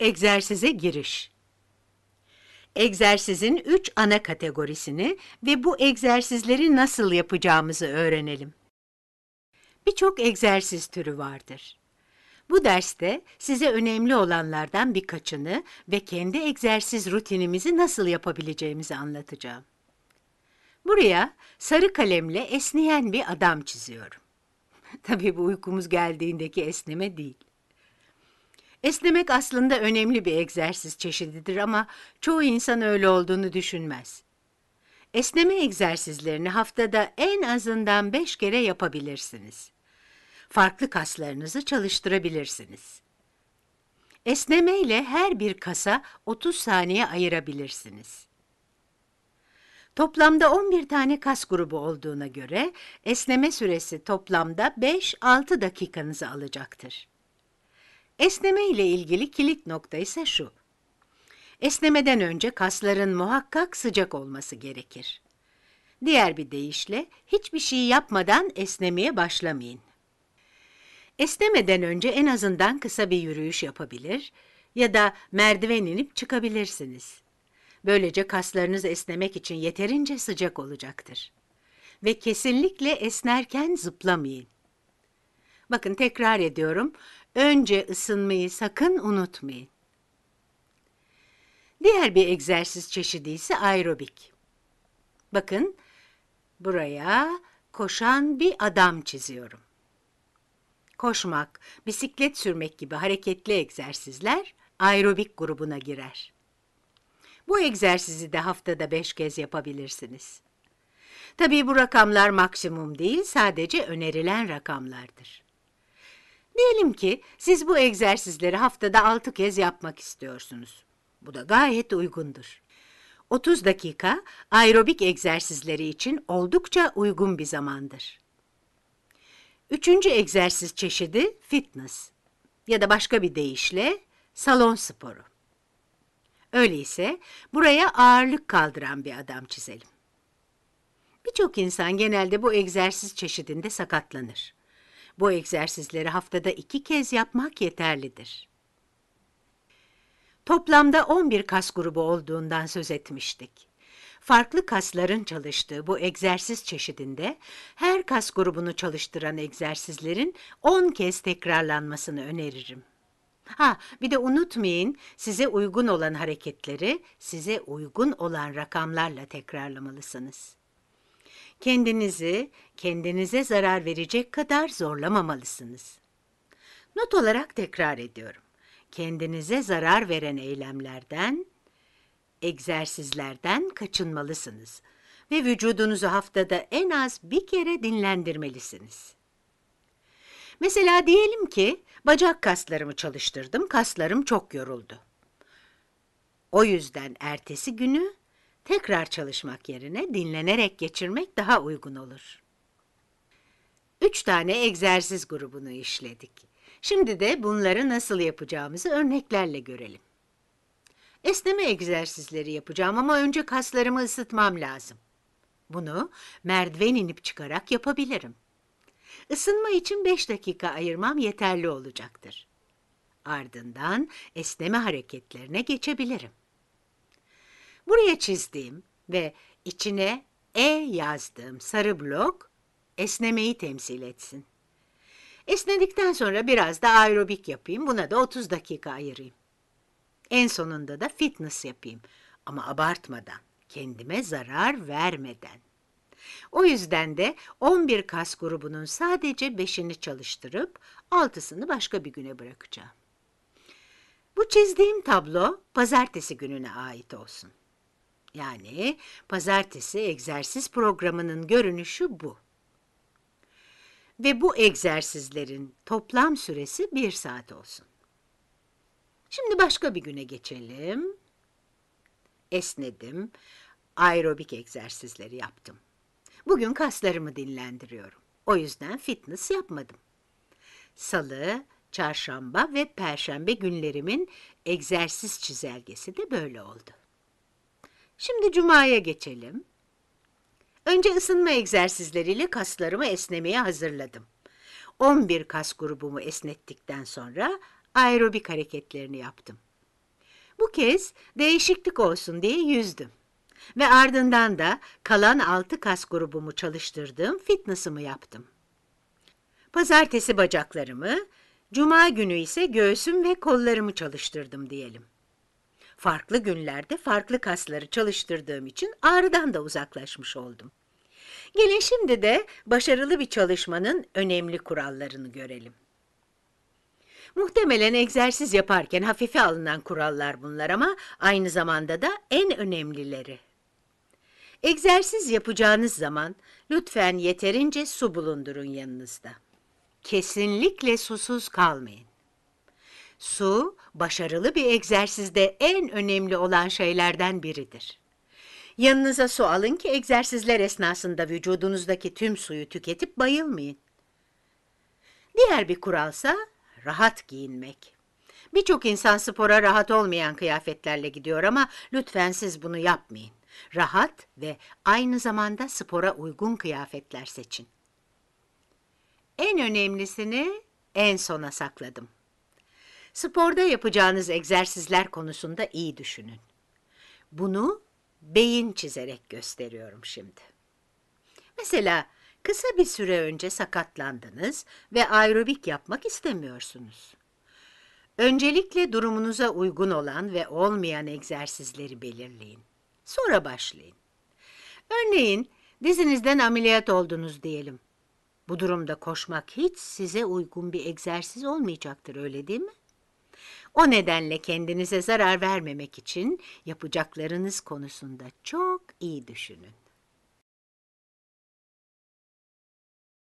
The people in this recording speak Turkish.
Egzersize giriş. Egzersizin üç ana kategorisini ve bu egzersizleri nasıl yapacağımızı öğrenelim. Birçok egzersiz türü vardır. Bu derste size önemli olanlardan birkaçını ve kendi egzersiz rutinimizi nasıl yapabileceğimizi anlatacağım. Buraya sarı kalemle esneyen bir adam çiziyorum. Tabii bu uykumuz geldiğindeki esneme değil. Esnemek aslında önemli bir egzersiz çeşididir ama çoğu insan öyle olduğunu düşünmez. Esneme egzersizlerini haftada en azından 5 kere yapabilirsiniz. Farklı kaslarınızı çalıştırabilirsiniz. Esneme ile her bir kasa 30 saniye ayırabilirsiniz. Toplamda 11 tane kas grubu olduğuna göre esneme süresi toplamda 5-6 dakikanızı alacaktır. Esneme ile ilgili kilit nokta ise şu. Esnemeden önce kasların muhakkak sıcak olması gerekir. Diğer bir deyişle hiçbir şey yapmadan esnemeye başlamayın. Esnemeden önce en azından kısa bir yürüyüş yapabilir ya da merdiven inip çıkabilirsiniz. Böylece kaslarınız esnemek için yeterince sıcak olacaktır. Ve kesinlikle esnerken zıplamayın. Bakın tekrar ediyorum, Önce ısınmayı sakın unutmayın. Diğer bir egzersiz çeşidi ise aerobik. Bakın buraya koşan bir adam çiziyorum. Koşmak, bisiklet sürmek gibi hareketli egzersizler aerobik grubuna girer. Bu egzersizi de haftada beş kez yapabilirsiniz. Tabii bu rakamlar maksimum değil, sadece önerilen rakamlardır. Diyelim ki siz bu egzersizleri haftada altı kez yapmak istiyorsunuz. Bu da gayet uygundur. 30 dakika aerobik egzersizleri için oldukça uygun bir zamandır. Üçüncü egzersiz çeşidi fitness ya da başka bir deyişle salon sporu. Öyleyse buraya ağırlık kaldıran bir adam çizelim. Birçok insan genelde bu egzersiz çeşidinde sakatlanır. Bu egzersizleri haftada iki kez yapmak yeterlidir. Toplamda 11 kas grubu olduğundan söz etmiştik. Farklı kasların çalıştığı bu egzersiz çeşidinde her kas grubunu çalıştıran egzersizlerin 10 kez tekrarlanmasını öneririm. Ha, bir de unutmayın, size uygun olan hareketleri, size uygun olan rakamlarla tekrarlamalısınız kendinizi kendinize zarar verecek kadar zorlamamalısınız. Not olarak tekrar ediyorum. Kendinize zarar veren eylemlerden, egzersizlerden kaçınmalısınız ve vücudunuzu haftada en az bir kere dinlendirmelisiniz. Mesela diyelim ki bacak kaslarımı çalıştırdım, kaslarım çok yoruldu. O yüzden ertesi günü tekrar çalışmak yerine dinlenerek geçirmek daha uygun olur. Üç tane egzersiz grubunu işledik. Şimdi de bunları nasıl yapacağımızı örneklerle görelim. Esneme egzersizleri yapacağım ama önce kaslarımı ısıtmam lazım. Bunu merdiven inip çıkarak yapabilirim. Isınma için 5 dakika ayırmam yeterli olacaktır. Ardından esneme hareketlerine geçebilirim. Buraya çizdiğim ve içine E yazdığım sarı blok esnemeyi temsil etsin. Esnedikten sonra biraz da aerobik yapayım. Buna da 30 dakika ayırayım. En sonunda da fitness yapayım. Ama abartmadan, kendime zarar vermeden. O yüzden de 11 kas grubunun sadece 5'ini çalıştırıp 6'sını başka bir güne bırakacağım. Bu çizdiğim tablo pazartesi gününe ait olsun. Yani pazartesi egzersiz programının görünüşü bu. Ve bu egzersizlerin toplam süresi bir saat olsun. Şimdi başka bir güne geçelim. Esnedim, aerobik egzersizleri yaptım. Bugün kaslarımı dinlendiriyorum. O yüzden fitness yapmadım. Salı, çarşamba ve perşembe günlerimin egzersiz çizelgesi de böyle oldu. Şimdi cumaya geçelim. Önce ısınma egzersizleriyle kaslarımı esnemeye hazırladım. 11 kas grubumu esnettikten sonra aerobik hareketlerini yaptım. Bu kez değişiklik olsun diye yüzdüm. Ve ardından da kalan 6 kas grubumu çalıştırdığım fitness'ımı yaptım. Pazartesi bacaklarımı, cuma günü ise göğsüm ve kollarımı çalıştırdım diyelim. Farklı günlerde farklı kasları çalıştırdığım için ağrıdan da uzaklaşmış oldum. Gelin şimdi de başarılı bir çalışmanın önemli kurallarını görelim. Muhtemelen egzersiz yaparken hafife alınan kurallar bunlar ama aynı zamanda da en önemlileri. Egzersiz yapacağınız zaman lütfen yeterince su bulundurun yanınızda. Kesinlikle susuz kalmayın. Su, başarılı bir egzersizde en önemli olan şeylerden biridir. Yanınıza su alın ki egzersizler esnasında vücudunuzdaki tüm suyu tüketip bayılmayın. Diğer bir kuralsa rahat giyinmek. Birçok insan spora rahat olmayan kıyafetlerle gidiyor ama lütfen siz bunu yapmayın. Rahat ve aynı zamanda spora uygun kıyafetler seçin. En önemlisini en sona sakladım. Sporda yapacağınız egzersizler konusunda iyi düşünün. Bunu beyin çizerek gösteriyorum şimdi. Mesela kısa bir süre önce sakatlandınız ve aerobik yapmak istemiyorsunuz. Öncelikle durumunuza uygun olan ve olmayan egzersizleri belirleyin. Sonra başlayın. Örneğin dizinizden ameliyat oldunuz diyelim. Bu durumda koşmak hiç size uygun bir egzersiz olmayacaktır öyle değil mi? O nedenle kendinize zarar vermemek için yapacaklarınız konusunda çok iyi düşünün.